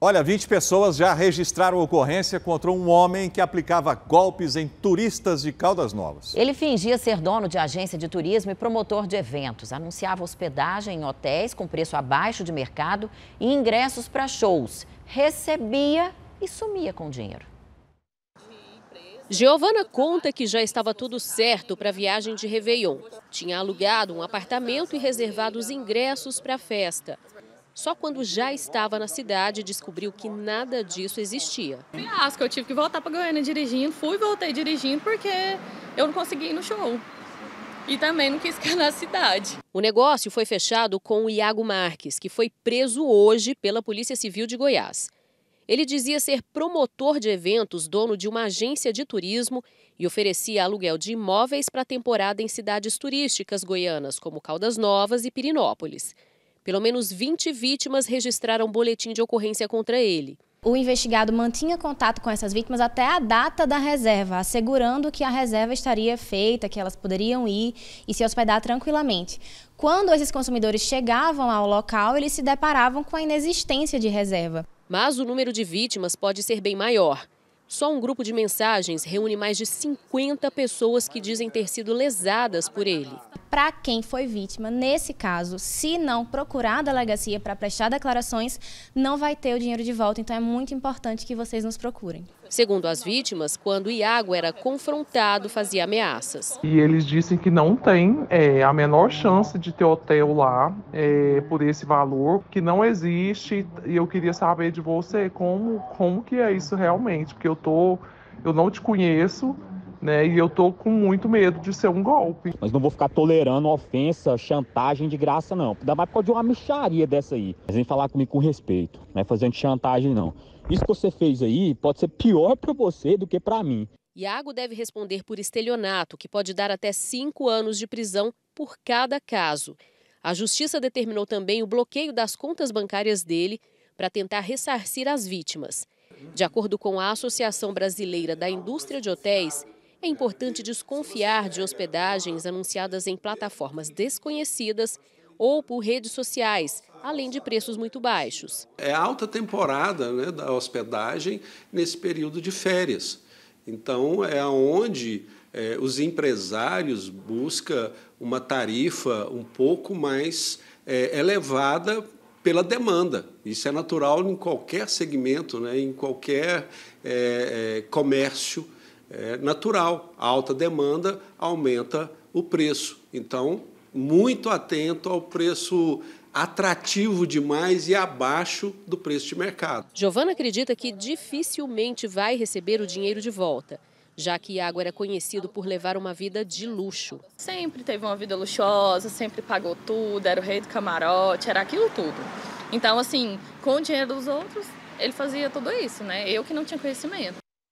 Olha, 20 pessoas já registraram ocorrência contra um homem que aplicava golpes em turistas de Caldas Novas. Ele fingia ser dono de agência de turismo e promotor de eventos. Anunciava hospedagem em hotéis com preço abaixo de mercado e ingressos para shows. Recebia e sumia com dinheiro. Giovana conta que já estava tudo certo para a viagem de Réveillon. Tinha alugado um apartamento e reservado os ingressos para a festa. Só quando já estava na cidade, descobriu que nada disso existia. Fiasco, eu tive que voltar para Goiânia dirigindo, fui e voltei dirigindo porque eu não consegui ir no show e também não quis ficar na cidade. O negócio foi fechado com o Iago Marques, que foi preso hoje pela Polícia Civil de Goiás. Ele dizia ser promotor de eventos, dono de uma agência de turismo e oferecia aluguel de imóveis para temporada em cidades turísticas goianas, como Caldas Novas e Pirinópolis. Pelo menos 20 vítimas registraram boletim de ocorrência contra ele. O investigado mantinha contato com essas vítimas até a data da reserva, assegurando que a reserva estaria feita, que elas poderiam ir e se hospedar tranquilamente. Quando esses consumidores chegavam ao local, eles se deparavam com a inexistência de reserva. Mas o número de vítimas pode ser bem maior. Só um grupo de mensagens reúne mais de 50 pessoas que dizem ter sido lesadas por ele para quem foi vítima, nesse caso, se não procurar a delegacia para prestar declarações, não vai ter o dinheiro de volta. Então é muito importante que vocês nos procurem. Segundo as vítimas, quando Iago era confrontado, fazia ameaças. E eles dizem que não tem é, a menor chance de ter hotel lá é, por esse valor, que não existe. E eu queria saber de você como, como que é isso realmente, porque eu tô, eu não te conheço né? E eu tô com muito medo de ser um golpe. Mas não vou ficar tolerando ofensa, chantagem de graça, não. Ainda mais por causa de uma micharia dessa aí. Mas vem falar comigo com respeito, não é fazendo chantagem, não. Isso que você fez aí pode ser pior para você do que para mim. Iago deve responder por estelionato, que pode dar até cinco anos de prisão por cada caso. A justiça determinou também o bloqueio das contas bancárias dele para tentar ressarcir as vítimas. De acordo com a Associação Brasileira da Indústria de Hotéis, é importante desconfiar de hospedagens anunciadas em plataformas desconhecidas ou por redes sociais, além de preços muito baixos. É alta temporada né, da hospedagem nesse período de férias. Então, é onde é, os empresários buscam uma tarifa um pouco mais é, elevada pela demanda. Isso é natural em qualquer segmento, né, em qualquer é, é comércio é natural. A alta demanda aumenta o preço. Então, muito atento ao preço atrativo demais e abaixo do preço de mercado. Giovana acredita que dificilmente vai receber o dinheiro de volta já que Iago era conhecido por levar uma vida de luxo. Sempre teve uma vida luxuosa, sempre pagou tudo, era o rei do camarote, era aquilo tudo. Então, assim, com o dinheiro dos outros, ele fazia tudo isso, né? Eu que não tinha conhecimento.